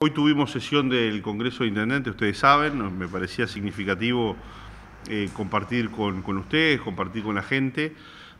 Hoy tuvimos sesión del Congreso de Intendentes, ustedes saben, me parecía significativo eh, compartir con, ustedes, compartir con la gente,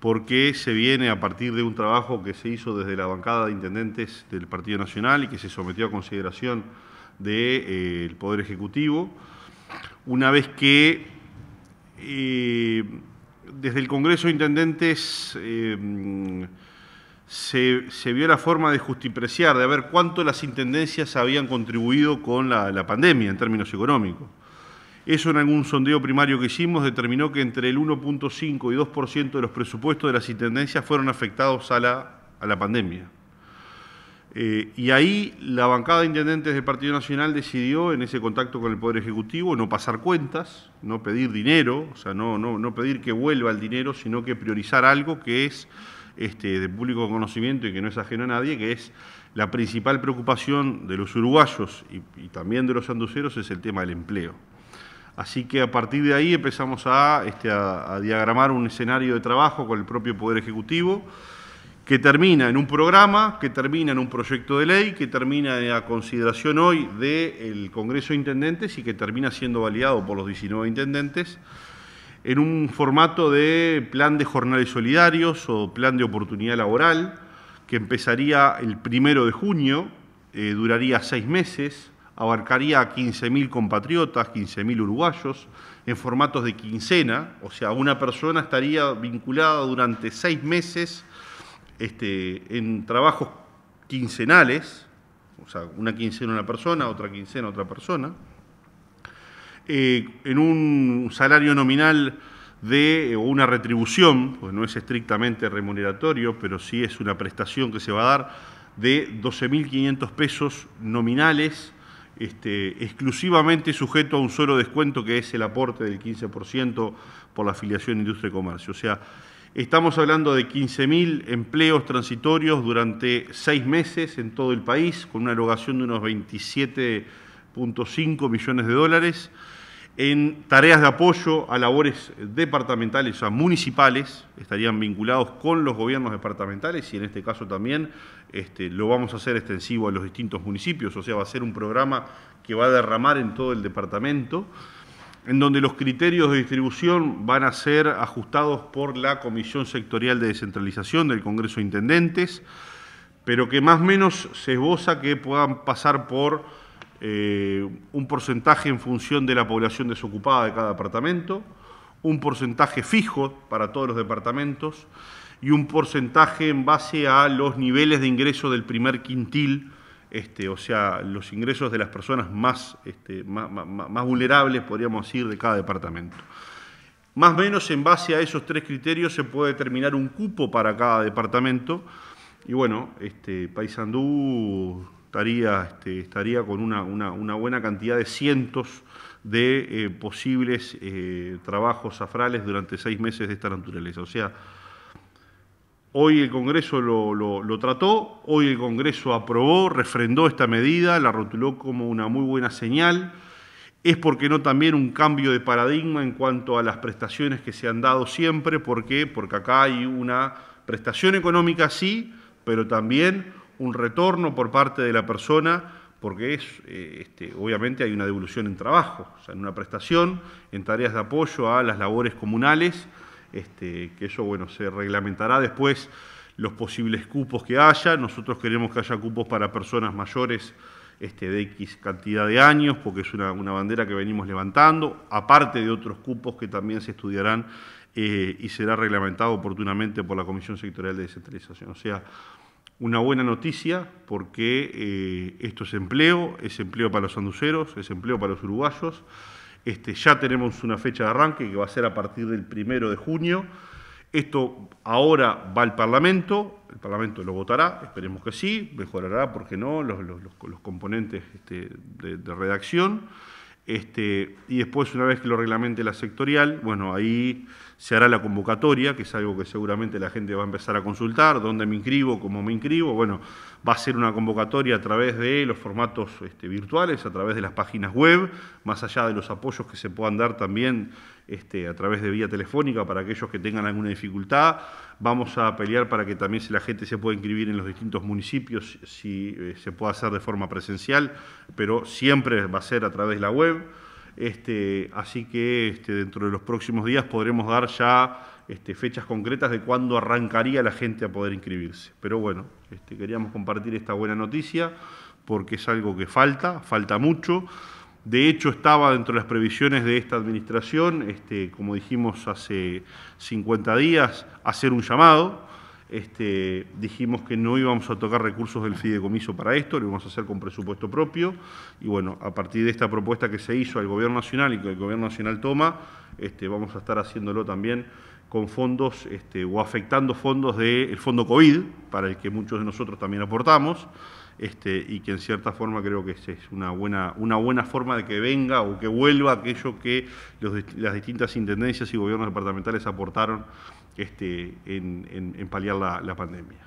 porque se viene a partir de un trabajo que se hizo desde la bancada de intendentes del Partido Nacional y que se sometió a consideración del eh, Poder Ejecutivo, una vez que eh, desde el Congreso de Intendentes se, vio la forma de justipreciar, de ver cuánto las intendencias habían contribuido con la, pandemia en términos económicos. Eso en algún sondeo primario que hicimos determinó que entre el 1.5 y 2% de los presupuestos de las intendencias fueron afectados a la, pandemia. Eh, y ahí la bancada de intendentes del Partido Nacional decidió, en ese contacto con el Poder Ejecutivo, no pasar cuentas, no pedir dinero, o sea, no pedir que vuelva el dinero, sino que priorizar algo que es este, de público conocimiento y que no es ajeno a nadie, que es la principal preocupación de los uruguayos y, también de los anduceros es el tema del empleo. Así que a partir de ahí empezamos este, a, diagramar un escenario de trabajo con el propio Poder Ejecutivo, que termina en un programa, que termina en un proyecto de ley, que termina en consideración hoy del Congreso de Intendentes y que termina siendo validado por los 19 intendentes en un formato de plan de jornales solidarios o plan de oportunidad laboral, que empezaría el primero de junio, eh, duraría seis meses, abarcaría a 15.000 compatriotas, 15.000 uruguayos, en formatos de quincena, o sea, una persona estaría vinculada durante seis meses este, en trabajos quincenales, o sea, una quincena una persona, otra quincena otra persona. Eh, en un salario nominal de eh, una retribución, pues no es estrictamente remuneratorio, pero sí es una prestación que se va a dar de 12.500 pesos nominales, este, exclusivamente sujeto a un solo descuento que es el aporte del 15% por la afiliación Industria y Comercio. O sea, estamos hablando de 15.000 empleos transitorios durante seis meses en todo el país, con una erogación de unos 27 .5 millones de dólares en tareas de apoyo a labores departamentales, o sea, municipales, estarían vinculados con los gobiernos departamentales y en este caso también este, lo vamos a hacer extensivo a los distintos municipios, o sea, va a ser un programa que va a derramar en todo el departamento, en donde los criterios de distribución van a ser ajustados por la Comisión Sectorial de Descentralización del Congreso de Intendentes, pero que más o menos se esboza que puedan pasar por eh, un porcentaje en función de la población desocupada de cada departamento, un porcentaje fijo para todos los departamentos y un porcentaje en base a los niveles de ingreso del primer quintil, este, o sea, los ingresos de las personas más, este, más, vulnerables, podríamos decir, de cada departamento. Más o menos en base a esos tres criterios se puede determinar un cupo para cada departamento. Y bueno, este, Paysandú estaría, este, estaría con una, buena cantidad de cientos de eh, posibles eh, trabajos afrales durante seis meses de esta naturaleza. O sea, hoy el Congreso lo, trató, hoy el Congreso aprobó, refrendó esta medida, la rotuló como una muy buena señal. Es porque no también un cambio de paradigma en cuanto a las prestaciones que se han dado siempre, ¿por qué? Porque acá hay una prestación económica sí, pero también un retorno por parte de la persona porque es, eh, este, obviamente hay una devolución en trabajo, o sea, en una prestación, en tareas de apoyo a las labores comunales, este, que eso bueno, se reglamentará después los posibles cupos que haya. Nosotros queremos que haya cupos para personas mayores este, de X cantidad de años, porque es una, bandera que venimos levantando, aparte de otros cupos que también se estudiarán eh, y será reglamentado oportunamente por la Comisión Sectorial de Descentralización. O sea, una buena noticia porque eh, esto es empleo, es empleo para los anduceros, es empleo para los uruguayos. Este, ya tenemos una fecha de arranque que va a ser a partir del primero de junio. Esto ahora va al Parlamento, el Parlamento lo votará, esperemos que sí, mejorará, porque no, los, componentes este, de, redacción. Este, y después, una vez que lo reglamente la sectorial, bueno, ahí se hará la convocatoria, que es algo que seguramente la gente va a empezar a consultar, dónde me inscribo, cómo me inscribo. Bueno, va a ser una convocatoria a través de los formatos este, virtuales, a través de las páginas web, más allá de los apoyos que se puedan dar también este, a través de vía telefónica para aquellos que tengan alguna dificultad. Vamos a pelear para que también si la gente se pueda inscribir en los distintos municipios, si eh, se puede hacer de forma presencial, pero siempre va a ser a través de la web. Este, así que este, dentro de los próximos días podremos dar ya este, fechas concretas de cuándo arrancaría la gente a poder inscribirse. Pero bueno, este, queríamos compartir esta buena noticia porque es algo que falta, falta mucho. De hecho, estaba dentro de las previsiones de esta administración, este, como dijimos hace 50 días, hacer un llamado este, dijimos que no íbamos a tocar recursos del fideicomiso para esto, lo íbamos a hacer con presupuesto propio. Y bueno, a partir de esta propuesta que se hizo al Gobierno Nacional y que el Gobierno Nacional toma, este, vamos a estar haciéndolo también con fondos este, o afectando fondos del fondo COVID, para el que muchos de nosotros también aportamos. Este, y que en cierta forma creo que es, una, buena, una buena forma de que venga o que vuelva aquello que las distintas intendencias y gobiernos departamentales aportaron este, en, en, en, paliar la, la pandemia.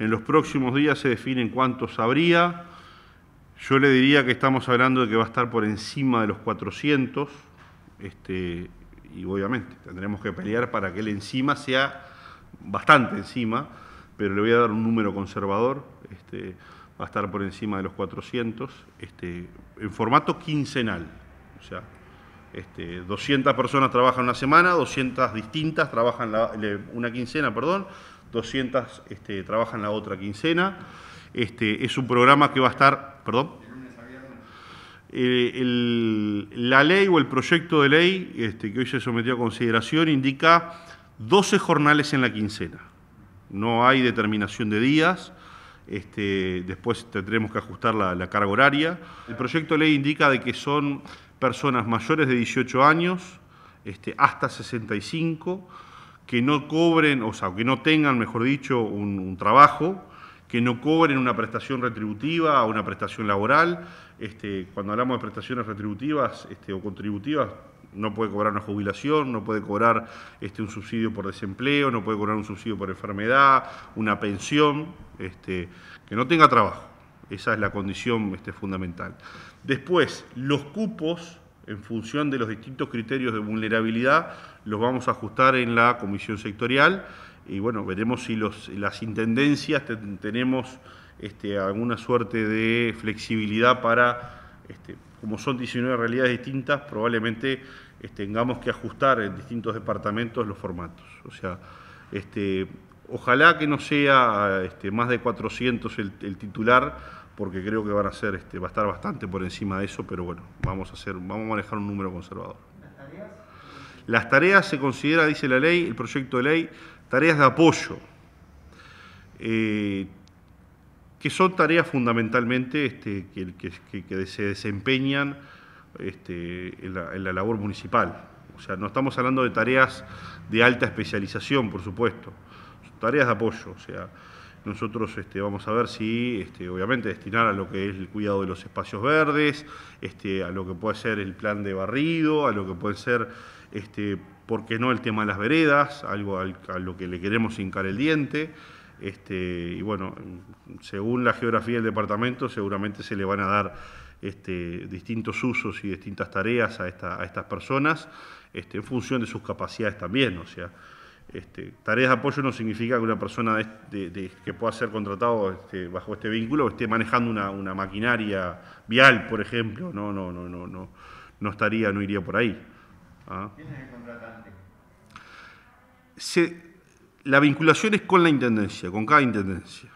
En los próximos días se definen cuántos habría. Yo le diría que estamos hablando de que va a estar por encima de los 400, este, y obviamente tendremos que pelear para que el encima sea bastante encima, pero le voy a dar un número conservador, este, va a estar por encima de los 400, este, en formato quincenal. O sea, 200 este, personas trabajan una semana, 200 distintas trabajan una quincena, perdón, 200 trabajan la otra quincena. es un programa que va a estar, perdón, eh, la ley o el proyecto de ley que hoy se sometió a consideración indica 12 jornales en la quincena. No hay determinación de días. Este, después tendremos que ajustar la, carga horaria. El proyecto de ley indica de que son personas mayores de 18 años, este, hasta 65, que no cobren, o sea, que no tengan, mejor dicho, un, trabajo, que no cobren una prestación retributiva o una prestación laboral. Este, cuando hablamos de prestaciones retributivas o contributivas, no puede cobrar una jubilación, no puede cobrar este, un subsidio por desempleo, no puede cobrar un subsidio por enfermedad, una pensión, este, que no tenga trabajo. Esa es la condición este, fundamental. Después, los cupos, en función de los distintos criterios de vulnerabilidad, los vamos a ajustar en la comisión sectorial y bueno, veremos si los, las intendencias tenemos este, alguna suerte de flexibilidad para, este, como son 19 realidades distintas, probablemente eh, tengamos que ajustar en distintos departamentos los formatos. O sea, este, ojalá que no sea este, más de 400 el, titular, porque creo que van a ser, este, va a estar bastante por encima de eso, pero bueno, vamos a, hacer, vamos a manejar un número conservador. ¿Las tareas? Las tareas se considera, dice la ley, el proyecto de ley, tareas de apoyo, eh, que son tareas fundamentalmente que se desempeñan este, en, la, labor municipal. O sea, no estamos hablando de tareas de alta especialización, por supuesto, tareas de apoyo. O sea, nosotros este, vamos a ver si, este, obviamente, destinar a lo que es el cuidado de los espacios verdes, a lo que puede ser el plan de barrido, a lo que puede ser, este, ¿por qué no el tema de las veredas? Algo a lo que le queremos hincar el diente. Este, y bueno, según la geografía del departamento, seguramente se le van a dar este, distintos usos y distintas tareas a, a estas personas este, en función de sus capacidades también. O sea, este, tareas de apoyo no significa que una persona de, que pueda ser contratado este, bajo este vínculo esté manejando una, maquinaria vial, por ejemplo. No, no, no, no, no, no estaría, no iría por ahí. ¿ah? ¿Quién es el contratante? Se, la vinculación es con la intendencia, con cada intendencia.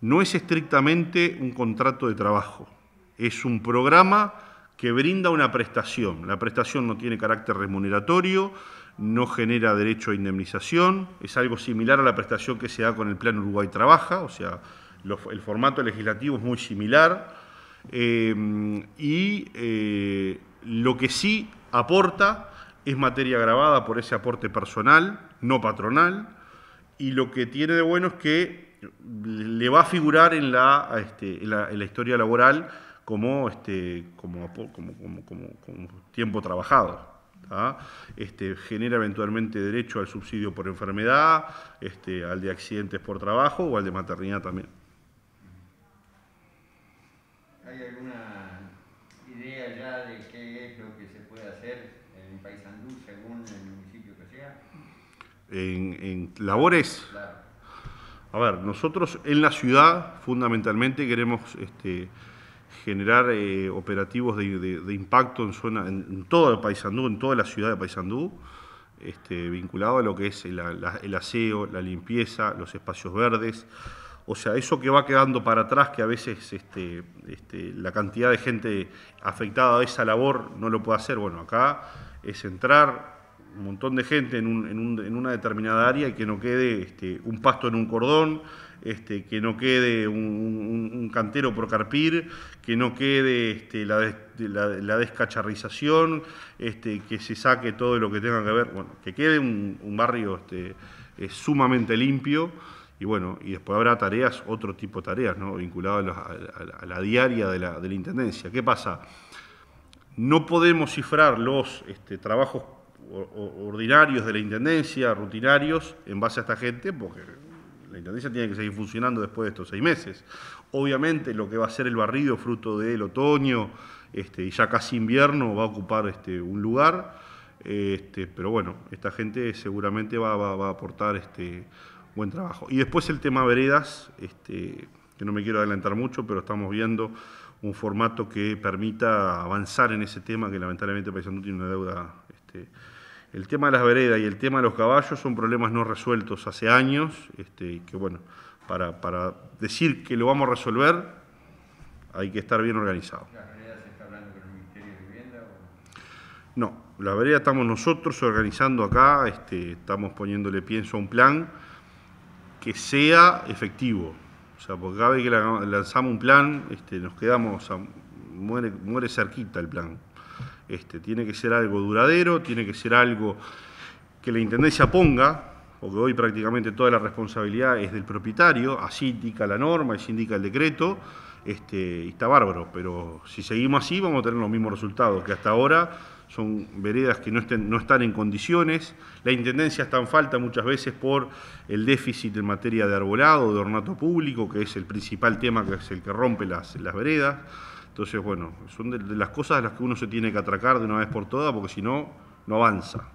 No es estrictamente un contrato de trabajo. Es un programa que brinda una prestación. La prestación no tiene carácter remuneratorio, no genera derecho a indemnización, es algo similar a la prestación que se da con el Plan Uruguay Trabaja, o sea, el formato legislativo es muy similar. Eh, y eh, lo que sí aporta es materia grabada por ese aporte personal, no patronal, y lo que tiene de bueno es que le va a figurar este, la, en la historia laboral como, este, como, como, como, tiempo trabajado. ¿ah? Este, genera eventualmente derecho al subsidio por enfermedad, este, al de accidentes por trabajo o al de maternidad también. ¿Hay alguna idea ya de qué es lo que se puede hacer en país Paysandú según el municipio que sea? ¿En, labores? Claro. A ver, nosotros en la ciudad fundamentalmente queremos... Este, generar eh, operativos de, impacto en, zona, en, todo el Paysandú, en toda la ciudad de Paysandú, este, vinculado a lo que es el, aseo, la limpieza, los espacios verdes. O sea, eso que va quedando para atrás, que a veces este, este, la cantidad de gente afectada a esa labor no lo puede hacer. Bueno, acá es entrar un montón de gente en una determinada área y que no quede un pasto en un cordón, que no quede un, cantero por carpir, que no quede este, la, descacharrización, este, que se saque todo lo que tenga que ver, bueno, que quede un, barrio este, sumamente limpio. Y bueno, y después habrá tareas, otro tipo de tareas, ¿no? vinculadas a, la, diaria de la, Intendencia. ¿Qué pasa? No podemos cifrar los este, trabajos ordinarios de la Intendencia, rutinarios, en base a esta gente, porque la intendencia tiene que seguir funcionando después de estos seis meses. Obviamente, lo que va a ser el barrido fruto del otoño este, y ya casi invierno va a ocupar este, un lugar. Este, pero bueno, esta gente seguramente va, a aportar buen trabajo. Y después el tema veredas, que no me quiero adelantar mucho, pero estamos viendo un formato que permita avanzar en ese tema que lamentablemente no tiene una deuda el tema de las veredas y el tema de los caballos son problemas no resueltos hace años, este, que bueno, para, decir que lo vamos a resolver hay que estar bien organizado. ¿La vereda se está hablando con el Ministerio de Vivienda? No, la vereda estamos nosotros organizando acá, este, estamos poniéndole pienso a un plan que sea efectivo. O sea, porque cada vez que lanzamos un plan, este, nos quedamos, muere, muere cerquita el plan. Este, tiene que ser algo duradero, tiene que ser algo que la Intendencia ponga, porque hoy prácticamente toda la responsabilidad es del propietario, así indica la norma, así indica el decreto, este, y está bárbaro, pero si seguimos así vamos a tener los mismos resultados, que hasta ahora son veredas que no, están en condiciones, la Intendencia está en falta muchas veces por el déficit en materia de arbolado, de ornato público, que es el principal tema que es el que rompe las veredas, entonces, bueno, son de, las cosas a las que uno se tiene que atracar de una vez por todas, porque si no, no avanza.